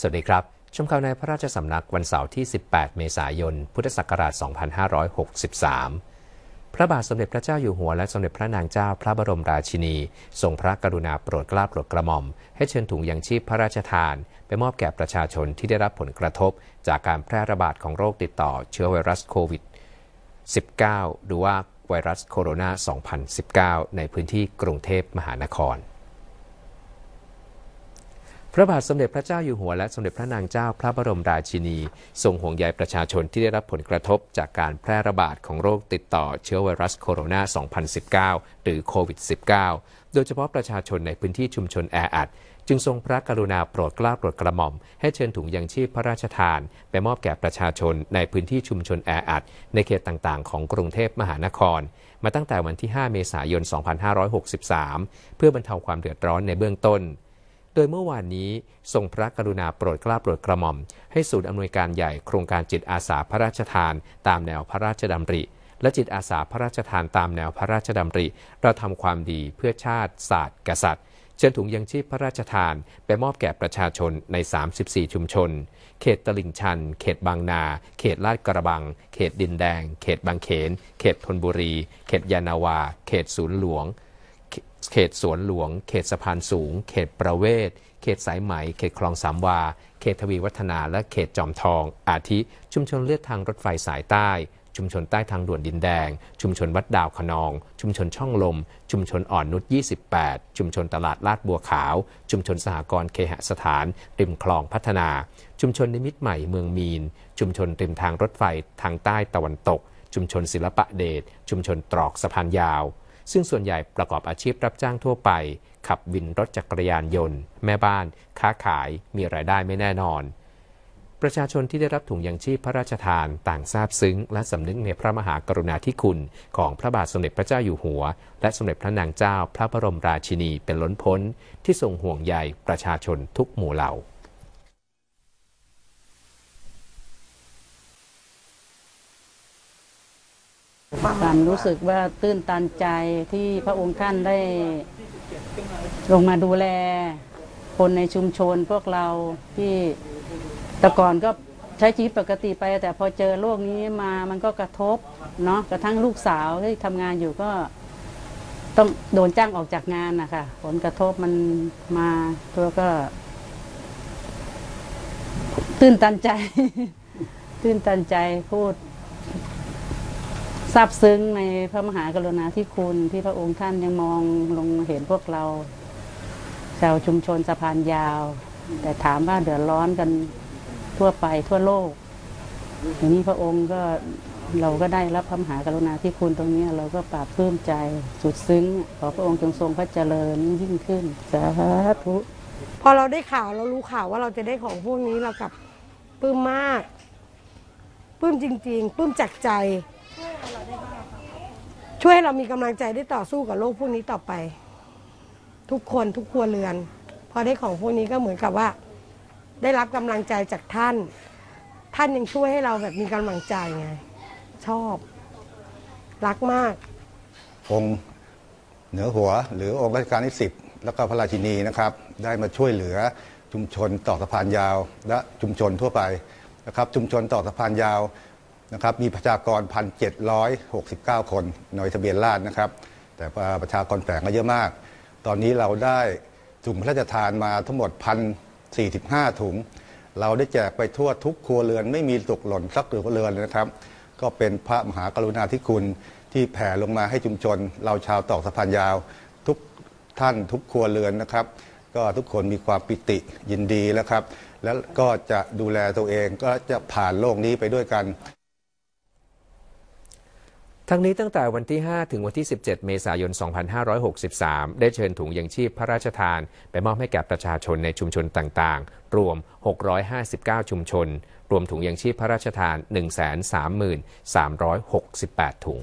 สวัสดีครับ ชมข่าวในพระราชสำนักวันเสาร์ที่ 18 เมษายน พุทธศักราช 2563 พระบาทสมเด็จพระเจ้าอยู่หัวและสมเด็จพระนางเจ้าพระบรมราชินี ทรงพระกรุณาโปรดเกล้าโปรดกระหม่อม ให้เชิญถุงยังชีพพระราชทาน ไปมอบแก่ประชาชนที่ได้รับผลกระทบ จากการแพร่ระบาดของโรคติดต่อเชื้อไวรัสโควิด -19 หรือว่าไวรัสโคโรนา 2019 ในพื้นที่กรุงเทพมหานครพระบาทสมเด็จพระเจ้าอยู่หัวและสมเด็จพระนางเจ้าพระบรมราชินี ทรงห่วงใยประชาชนที่ได้รับผลกระทบจากการแพร่ระบาดของโรคติดต่อเชื้อไวรัสโคโรนา 2019 หรือโควิด -19 โดยเฉพาะประชาชนในพื้นที่ชุมชนแออัดจึงทรงพระกรุณาโปรดกล้าโปรดกระหม่อม ให้เชิญถุงยังชีพพระราชทานไปมอบแก่ประชาชนในพื้นที่ชุมชนแออัดในเขตต่างๆ ของกรุงเทพมหานคร มาตั้งแต่วันที่ 5 เมษายน 2563 เพื่อบรรเทาความเดือดร้อนในเบื้องต้นดยเมื่อวานนี้ ทรงพระกรุณาโปรดเกล้าโปรดกระหม่อม ให้ศูนย์อำนวยการใหญ่โครงการจิตอาสาพระราชทานตามแนวพระราชดำริ และจิตอาสาพระราชทานตามแนวพระราชดำริเราทำความดีเพื่อชาติศาสตร์กษัตริย์ เชิญถุงยังชีพพระราชทานไปมอบแก่ประชาชนใน 34 ชุมชน เขตตลิ่งชัน เขตบางนา เขตลาดกระบัง เขตดินแดง เขตบางเขน เขตธนบุรี เขตยานาวา เขตศูนย์หลวงขตสวนหลวง เขตสะพานสูง เขตประเวศ เขตสายไหม เขตคลองสามวา เขตทวีวัฒนาและเขตจอมทอง อาทิชุมชนเลือดทางรถไฟสายใต้ ชุมชนใต้ทางด่วนดินแดง ชุมชนวัดดาวขนอง ชุมชนช่องลม ชุมชนอ่อนนุช28 ชุมชนตลาดลาดบัวขาว ชุมชนสหกรณ์เคหสถานริมคลองพัฒนา ชุมชนนิมิตใหม่เมืองมีน ชุมชนริมทางรถไฟทางใต้ตะวันตก ชุมชนศิลปะเดช ชุมชนตรอกสะพานยาวซึ่งส่วนใหญ่ประกอบอาชีพรับจ้างทั่วไป ขับวินรถจักรยานยนต์ แม่บ้านค้าขายมีรายได้ไม่แน่นอน ประชาชนที่ได้รับถุงยังชีพพระราชทานต่างซาบซึ้ง และสำนึกในพระมหากรุณาธิคุณ ของพระบาทสมเด็จพระเจ้าอยู่หัว และสมเด็จพระนางเจ้าพระบรมราชินีเป็นล้นพ้นที่ทรงห่วงใยประชาชนทุกหมู่เหล่าตันรู้สึกว่าตื้นตันใจที่พระองค์ท่านได้ ลงมาดูแล คนในชุมชนพวกเราที่แต่ก่อนก็ใช้ชีวิตปกติ ไปแต่พอเจอโรคนี้มา มันก็กระทบ เนาะกระทั่งลูกสาวที่ทำงานอยู่ก็ ต้องโดนจ้างออกจากงานนะคะผลกระทบมันมาตัวก็ ตื้นตันใจ ตื้นตันใจพูดซาบซึ้งในพระมหากรุณาธิคุณ ที่พระองค์ท่านยังมองลงเห็นพวกเรา ชาวชุมชนสะพานยาว แต่ถามว่าเดือดร้อนกันทั่วไปทั่วโลกอย่างนี้พระองค์ก็เราก็ได้รับพระมหากรุณาธิคุณตรงนี้ เราก็ปราบพื้มใจสุดซึ้งขอพระองค์จงทรงพระเจริญยิ่งขึ้นสาธุพอเราได้ข่าวเรารู้ข่าวว่าเราจะได้ของพวกนี้เรากับปื้มมากปื้มจริงๆปื้มจากใจช่วยให้เรามีกำลังใจได้ต่อสู้กับโรคพวกนี้ต่อไป ทุกคนทุกครัวเรือน พอได้ของพวกนี้ก็เหมือนกับว่าได้รับกำลังใจจากท่าน ท่านยังช่วยให้เราแบบมีกำลังใจไงชอบรักมากองเหนือหัว หรือองค์รัชกาลที่สิบแล้วก็พระราชินีนะครับ ได้มาช่วยเหลือชุมชนต่อสะพานยาวและชุมชนทั่วไปนะครับ ชุมชนต่อสะพานยาวนะครับ มีประชากร 1,769 คนหน่วยทะเบียนราษนะครับ แต่ประชากรแฝงก็เยอะมาก ตอนนี้เราได้ถุงพระราชทานมาทั้งหมด1,045 ถุง เราได้แจกไปทั่วทุกครัวเรือน ไม่มีตกหล่นสักครัวเรือนนะครับ ก็เป็นพระมหากรุณาธิคุณที่แผ่ลงมาให้ชุมชนเราชาวตอกสะพานยาวทุกท่านทุกครัวเรือนนะครับ ก็ทุกคนมีความปิติยินดีแล้วครับ แล้วก็จะดูแลตัวเองก็จะผ่านโลกนี้ไปด้วยกันทั้งนี้ตั้งแต่วันที่ 5 ถึงวันที่ 17 เมษายน 2563 ได้เชิญถุงยังชีพพระราชทานไปมอบให้แก่ประชาชนในชุมชนต่างๆ รวม 659 ชุมชน รวมถุงยังชีพพระราชทาน133,368 ถุง